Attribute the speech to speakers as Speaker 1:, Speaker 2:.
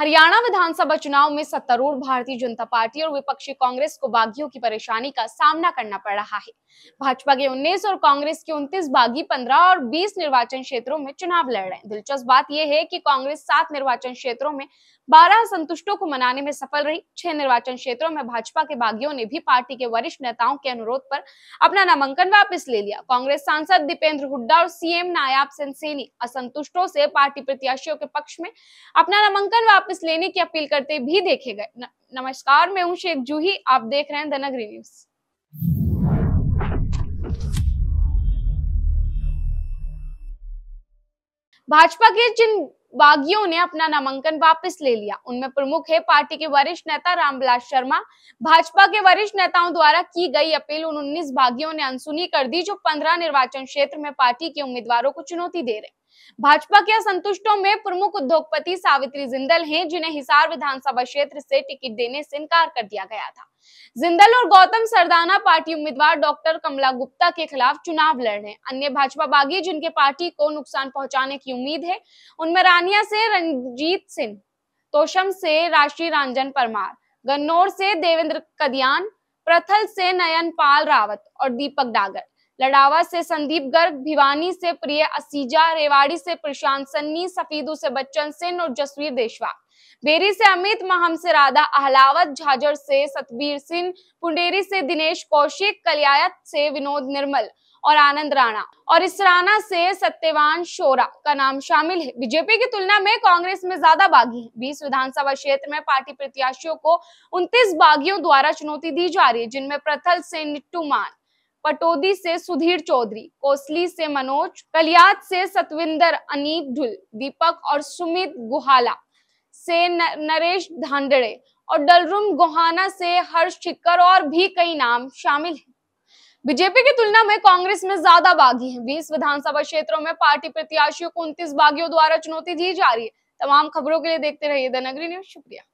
Speaker 1: हरियाणा विधानसभा चुनाव में सत्तारूढ़ भारतीय जनता पार्टी और विपक्षी कांग्रेस को बागियों की परेशानी का सामना करना पड़ रहा है भाजपा के 19 और कांग्रेस के 29 बागी 15 और 20 निर्वाचन क्षेत्रों में चुनाव लड़ रहे हैं दिलचस्प बात यह है कि कांग्रेस सात निर्वाचन क्षेत्रों में 12 संतुष्टों को मनाने में सफल रही छह निर्वाचन क्षेत्रों में भाजपा के बागियों ने भी पार्टी के वरिष्ठ नेताओं के अनुरोध पर अपना नामांकन वापस ले लिया कांग्रेस सांसद दीपेंद्र हुड्डा और सीएम नायाब सिंह असंतुष्टों से पार्टी प्रत्याशियों के पक्ष में अपना नामांकन वापस वापस लेने की अपील करते भी देखे गए नमस्कार मैं हूं शेख जूही आप देख रहे हैं धनगरी न्यूज भाजपा के जिन बागियों ने अपना नामांकन वापस ले लिया उनमें प्रमुख है पार्टी के वरिष्ठ नेता रामविलास शर्मा भाजपा के वरिष्ठ नेताओं द्वारा की गई अपील उन उन्नीस बागियों ने अनसुनी कर दी जो पंद्रह निर्वाचन क्षेत्र में पार्टी के उम्मीदवारों को चुनौती दे रहे भाजपा के असंतुष्टों में प्रमुख उद्योगपति सावित्री जिंदल हैं जिन्हें हिसार विधानसभा क्षेत्र से टिकट देने से इनकार कर दिया गया था जिंदल और गौतम सरदाना पार्टी उम्मीदवार डॉक्टर कमला गुप्ता के खिलाफ चुनाव लड़ रहे हैं अन्य भाजपा बागी जिनके पार्टी को नुकसान पहुंचाने की उम्मीद है उनमें रानिया से रंजीत सिंह तोशम से राशि रंजन परमार गन्नौर से देवेंद्र कदियान प्रथल से नयन पाल रावत और दीपक डागर लड़ावा से संदीप गर्ग भिवानी से प्रिय असीजा रेवाड़ी से प्रशांत सन्नी सफीदू से बच्चन सिंह और जसवीर देशवा बेरी से अमित महम से राधा अहलावत झाजर से सतबीर सिंह पुंडेरी से दिनेश कौशिक कलियात से विनोद निर्मल और आनंद राणा और इस राणा से सत्यवान शोरा का नाम शामिल है बीजेपी की तुलना में कांग्रेस में ज्यादा बागी है बीस विधानसभा क्षेत्र में पार्टी प्रत्याशियों को उनतीस बागियों द्वारा चुनौती दी जा रही है जिनमें प्रथल से निट्टू मान पटोदी से सुधीर चौधरी कोसली से मनोज कलियात से सतविंदर अनीत ढुल दीपक और सुमित गुहाला से नरेश धांडड़े और डलरुम गोहाना से हर्ष ठिक्कर और भी कई नाम शामिल हैं बीजेपी की तुलना में कांग्रेस में ज्यादा बागी हैं 20 विधानसभा क्षेत्रों में पार्टी प्रत्याशियों को उनतीस बागियों द्वारा चुनौती दी जा रही है तमाम खबरों के लिए देखते रहिए द नगरी न्यूज शुक्रिया